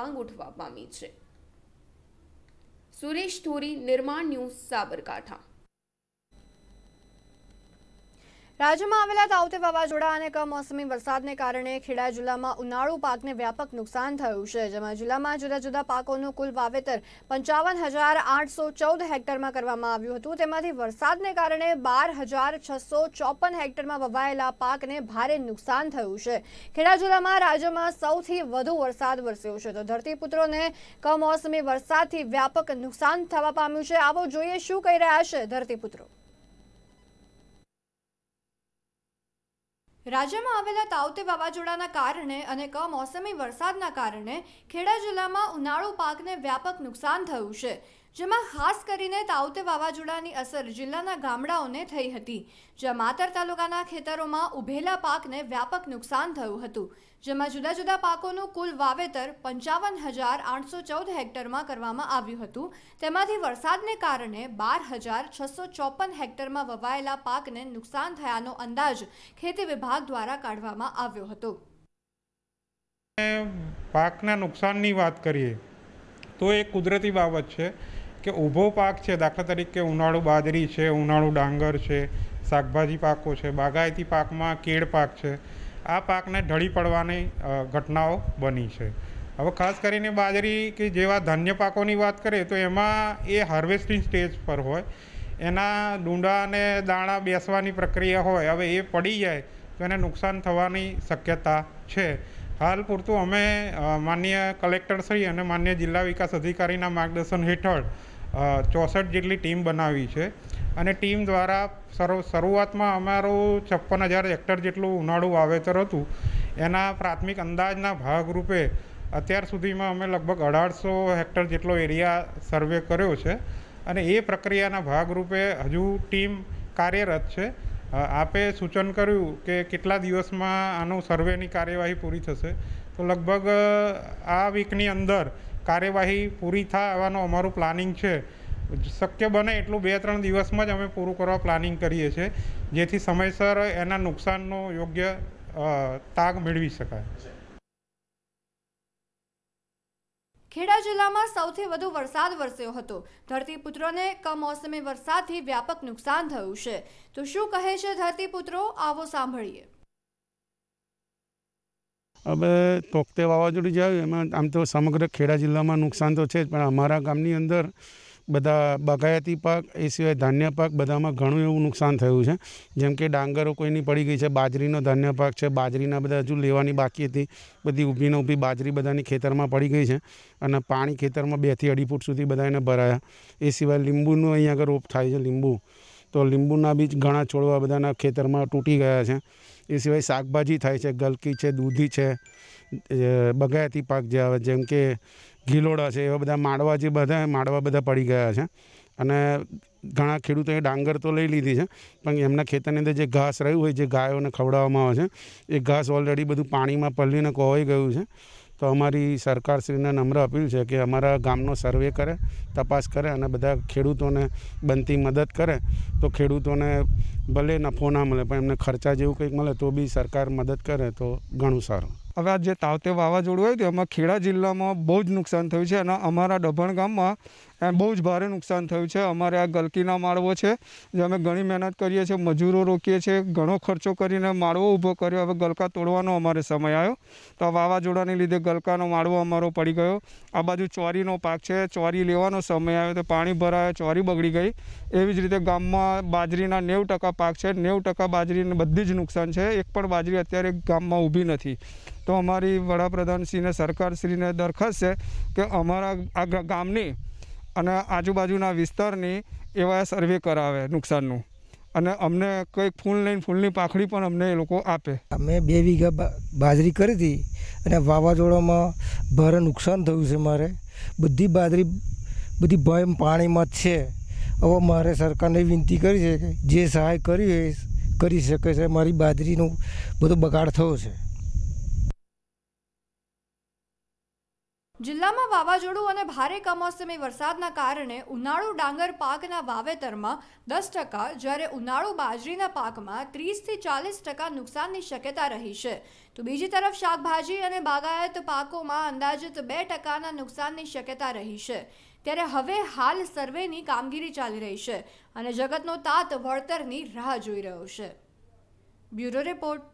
પાંગ ઉઠવા પામી છે સુરેશ થોરી નિર્માણ ન્યૂઝ સાબરકાંઠા રાજ્યમાં આવેલા તાઉતે વાવાઝોડા અને કમોસમી વરસાદને કારણે ખેડા જિલ્લામાં ઉનાળુ પાકને વ્યાપક નુકસાન થયું છે જેમાં જિલ્લામાં જુદા જુદા પાકોનું કુલ વાવેતર પંચાવન હજાર આઠસો ચૌદ હેક્ટરમાં કરવામાં આવ્યું હતું તેમાંથી વરસાદને કારણે બાર હજાર છસો ચોપન હેક્ટરમાં વવાયેલા પાકને ભારે નુકસાન થયું છે ખેડા જિલ્લામાં રાજ્યમાં સૌથી વધુ વરસાદ વરસ્યો છે તો ધરતીપુત્રોને કમોસમી વરસાદથી વ્યાપક નુકસાન થવા પામ્યું છે આવો જોઈએ શું કહી રહ્યા છે ધરતીપુત્રો રાજ્યમાં આવેલા તાવતે વાવાઝોડાના કારણે અને કમોસમી વરસાદના કારણે ખેડા જિલ્લામાં ઉનાળુ પાકને વ્યાપક નુકસાન થયું છે જેમાં ખાસ કરીને તાઉતે વાવાઝોડાની અસર જિલ્લાના ગામડાઓને થઈ હતી જ્યાં માતર તાલુકાના ખેતરોમાં ઉભેલા પાકને વ્યાપક નુકસાન થયું હતું જેમાં જુદા જુદા પાકોનું કુલ વાવેતર પંચાવન હજાર આઠસો ચૌદ હેક્ટરમાં કરવામાં આવ્યું હતું તેમાંથી વરસાદને કારણે બાર હજાર છસો ચોપન હેક્ટરમાં વવાયેલા પાકને નુકસાન થયાનો અંદાજ ખેતી વિભાગ દ્વારા કાઢવામાં આવ્યો હતો પાકના નુકસાનની વાત કરીએ તો એ કુદરતી બાબત છે કે ઊભો પાક છે દાખલા તરીકે ઉનાળું બાજરી છે ઉનાળું ડાંગર છે શાકભાજી પાકો છે બાગાયતી પાકમાં કેળ પાક છે આ પાકને ઢળી પડવાની ઘટનાઓ બની છે હવે ખાસ કરીને બાજરી કે જેવા ધાન્ય પાકોની વાત કરીએ તો એમાં એ હાર્વેસ્ટિંગ સ્ટેજ પર હોય એના ડુંડા અને દાણા બેસવાની પ્રક્રિયા હોય હવે એ પડી જાય તો એને નુકસાન થવાની શક્યતા છે હાલ પૂરતું અમે માન્ય કલેક્ટરશ્રી અને માન્ય જિલ્લા વિકાસ અધિકારીના માર્ગદર્શન હેઠળ ચોસઠ જેટલી ટીમ બનાવી છે અને ટીમ દ્વારા શરૂઆતમાં અમારું છપ્પન હજાર હેક્ટર જેટલું ઉનાળું વાવેતર હતું એના પ્રાથમિક અંદાજના ભાગરૂપે અત્યાર સુધીમાં અમે લગભગ અઢારસો હેક્ટર જેટલો એરિયા સર્વે કર્યો છે અને એ પ્રક્રિયાના ભાગરૂપે હજુ ટીમ કાર્યરત છે આપે સૂચન કર્યું કે કેટલા દિવસમાં આનું સર્વેની કાર્યવાહી પૂરી થશે તો લગભગ આ વીકની અંદર કાર્યવાહી પૂરી થાય આવવાનું અમારું પ્લાનિંગ છે શક્ય બને એટલું બે ત્રણ દિવસમાં જ અમે પૂરું કરવા પ્લાનિંગ કરીએ છીએ જેથી સમયસર એના નુકસાનનો યોગ્ય તાગ મેળવી શકાય ખેડા જિલ્લામાં સૌથી વધુ વરસાદ વરસ્યો હતો ધરતીપુત્રોને કમોસમી વરસાદથી વ્યાપક નુકસાન થયું છે તો શું કહે છે ધરતીપુત્રો આવો સાંભળીએ હવે તોકતે વાવાઝોડું જે એમાં આમ તો સમગ્ર ખેડા જિલ્લામાં નુકસાન તો છે જ પણ અમારા ગામની અંદર બધા બાગાયતી પાક એ સિવાય ધાન્ય પાક બધામાં ઘણું એવું નુકસાન થયું છે જેમ કે ડાંગરો કોઈની પડી ગઈ છે બાજરીનો ધાન્ય પાક છે બાજરીના બધા હજુ લેવાની બાકી હતી બધી ઊભીને ઊભી બાજરી બધાની ખેતરમાં પડી ગઈ છે અને પાણી ખેતરમાં બેથી અઢી ફૂટ સુધી બધા એને ભરાયા એ સિવાય લીંબુનો અહીં આગળ રોપ થાય છે લીંબુ તો લીંબુના બીજ ઘણા છોડવા બધાના ખેતરમાં તૂટી ગયા છે એ સિવાય શાકભાજી થાય છે ગલકી છે દૂધી છે બગાયતી પાક જે આવે જેમ કે ગીલોડા છે એવા બધા માડવા જે બધા માડવા બધા પડી ગયા છે અને ઘણા ખેડૂતોએ ડાંગર તો લઈ લીધી છે પણ એમના ખેતરની અંદર જે ઘાસ રહ્યું હોય જે ગાયોને ખવડાવવામાં આવે છે એ ઘાસ ઓલરેડી બધું પાણીમાં પલળીને કોવાઈ ગયું છે તો અમારી સરકારશ્રીને નમ્ર અપીલ છે કે અમારા ગામનો સર્વે કરે તપાસ કરે અને બધા ખેડૂતોને બનતી મદદ કરે તો ખેડૂતોને ભલે નફો ના મળે પણ એમને ખર્ચા જેવું કંઈક મળે તો બી સરકાર મદદ કરે તો ઘણું સારું હવે આ જે તાવતે વાવાઝોડું આવ્યું હતું એમાં ખેડા જિલ્લામાં બહુ જ નુકસાન થયું છે અને અમારા ડભણ ગામમાં બહુ જ ભારે નુકસાન થયું છે અમારે આ ગલકીના માળવો છે જે અમે ઘણી મહેનત કરીએ છીએ મજૂરો રોકીએ છીએ ઘણો ખર્ચો કરીને માળવો ઊભો કર્યો હવે ગલકા તોડવાનો અમારે સમય આવ્યો તો આ વાવાઝોડાને લીધે ગલકાનો માળવો અમારો પડી ગયો આ બાજુ ચોરીનો પાક છે ચોરી લેવાનો સમય આવ્યો તો પાણી ભરાયો ચોરી બગડી ગઈ એવી જ રીતે ગામમાં બાજરીના નેવ ટકા પાક છે નેવ ટકા બાજરીને બધી જ નુકસાન છે એક પણ બાજરી અત્યારે ગામમાં ઊભી નથી તો અમારી વડાપ્રધાનશ્રીને સરકારશ્રીને દરખાસ્ત છે કે અમારા આ ગામની અને આજુબાજુના વિસ્તારની એવા સર્વે કરાવે નુકસાનનું અને અમને કંઈક ફૂલ લઈને ફૂલની પાખડી પણ અમને એ લોકો આપે અમે બે વીઘા બાજરી કરી હતી અને વાવાઝોડામાં ભારે નુકસાન થયું છે મારે બધી બાજરી બધી ભયમ પાણીમાં જ છે હવે મારે સરકારને વિનંતી કરી છે કે જે સહાય કરી કરી શકે છે મારી બાજરીનું બધો બગાડ થયો છે જિલ્લામાં વાવાઝોડું અને ભારે કમોસમી વરસાદના કારણે ઉનાળુ ડાંગર પાકના વાવેતરમાં દસ ટકા જ્યારે ઉનાળુ બાજરીના પાકમાં ત્રીસથી ચાલીસ ટકા નુકસાનની શક્યતા રહી છે તો બીજી તરફ શાકભાજી અને બાગાયત પાકોમાં અંદાજિત બે ટકાના નુકસાનની શક્યતા રહી છે ત્યારે હવે હાલ સર્વેની કામગીરી ચાલી રહી છે અને જગતનો તાત વળતરની રાહ જોઈ રહ્યો છે બ્યુરો રિપોર્ટ